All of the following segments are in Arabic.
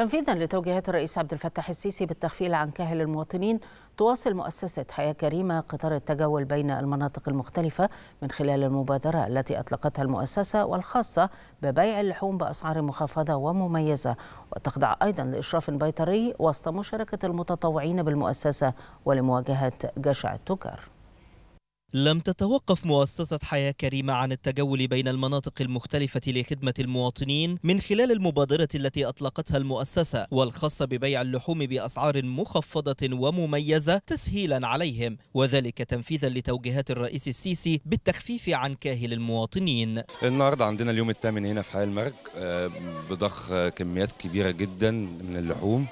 تنفيذا لتوجيهات الرئيس عبد الفتاح السيسي بالتخفيل عن كاهل المواطنين تواصل مؤسسة حياة كريمة قطار التجول بين المناطق المختلفة من خلال المبادرة التي أطلقتها المؤسسة والخاصة ببيع اللحوم بأسعار مخفضة ومميزة وتخضع أيضا لإشراف بيطري وسط مشاركة المتطوعين بالمؤسسة ولمواجهة جشع التجار لم تتوقف مؤسسة حياة كريمة عن التجول بين المناطق المختلفة لخدمة المواطنين من خلال المبادرة التي أطلقتها المؤسسة والخاصة ببيع اللحوم بأسعار مخفضة ومميزة تسهيلا عليهم وذلك تنفيذا لتوجيهات الرئيس السيسي بالتخفيف عن كاهل المواطنين النهاردة عندنا اليوم الثامن هنا في حي المرج آه، بضخ كميات كبيرة جدا من اللحوم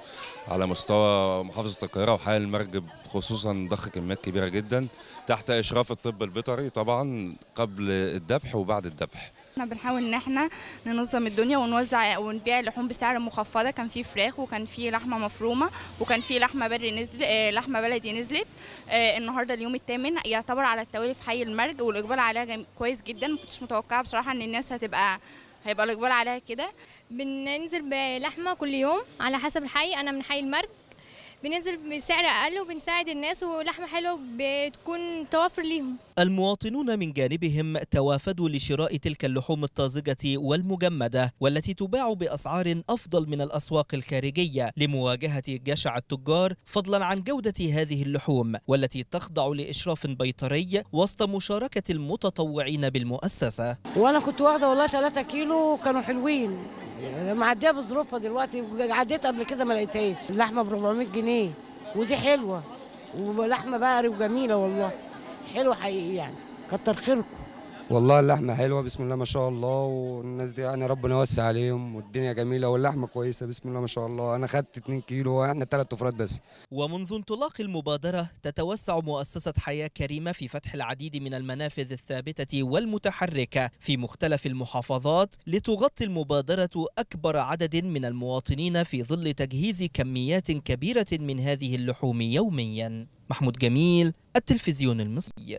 على مستوى محافظة القاهرة وحي المرج خصوصا ضخ كميات كبيرة جدا تحت إشراف في الطب البيطري طبعا قبل الذبح وبعد الذبح احنا بنحاول ان احنا ننظم الدنيا ونوزع ونبيع اللحوم بسعر مخفضه كان في فراخ وكان في لحمه مفرومه وكان في لحمه بري نزل آه، لحمه بلدي نزلت آه، النهارده اليوم الثامن يعتبر على التوالي في حي المرج والاقبال عليها جم... كويس جدا ما كنتش متوقعه بصراحه ان الناس هتبقى هيبقى الاقبال عليها كده بننزل بلحمه كل يوم على حسب الحي انا من حي المرج بننزل بسعر اقل وبنساعد الناس ولحمه حلوه بتكون توفر ليهم المواطنون من جانبهم توافدوا لشراء تلك اللحوم الطازجه والمجمده والتي تباع باسعار افضل من الاسواق الخارجيه لمواجهه جشع التجار فضلا عن جوده هذه اللحوم والتي تخضع لاشراف بيطري وسط مشاركه المتطوعين بالمؤسسه وانا كنت واخده والله 3 كيلو كانوا حلوين يعني معديه بظروفها دلوقتي عديت قبل كده ما لقيتهاش اللحمه ب 400 جنيه ودي حلوه ولحمه بقري وجميله والله حلوه حقيقي يعني كتر خيركم والله اللحمه حلوه بسم الله ما شاء الله والناس دي يعني ربنا يوسع عليهم والدنيا جميله واللحمه كويسه بسم الله ما شاء الله انا خدت 2 كيلو احنا ثلاث افراد بس ومنذ انطلاق المبادره تتوسع مؤسسه حياه كريمه في فتح العديد من المنافذ الثابته والمتحركه في مختلف المحافظات لتغطي المبادره اكبر عدد من المواطنين في ظل تجهيز كميات كبيره من هذه اللحوم يوميا محمود جميل التلفزيون المصري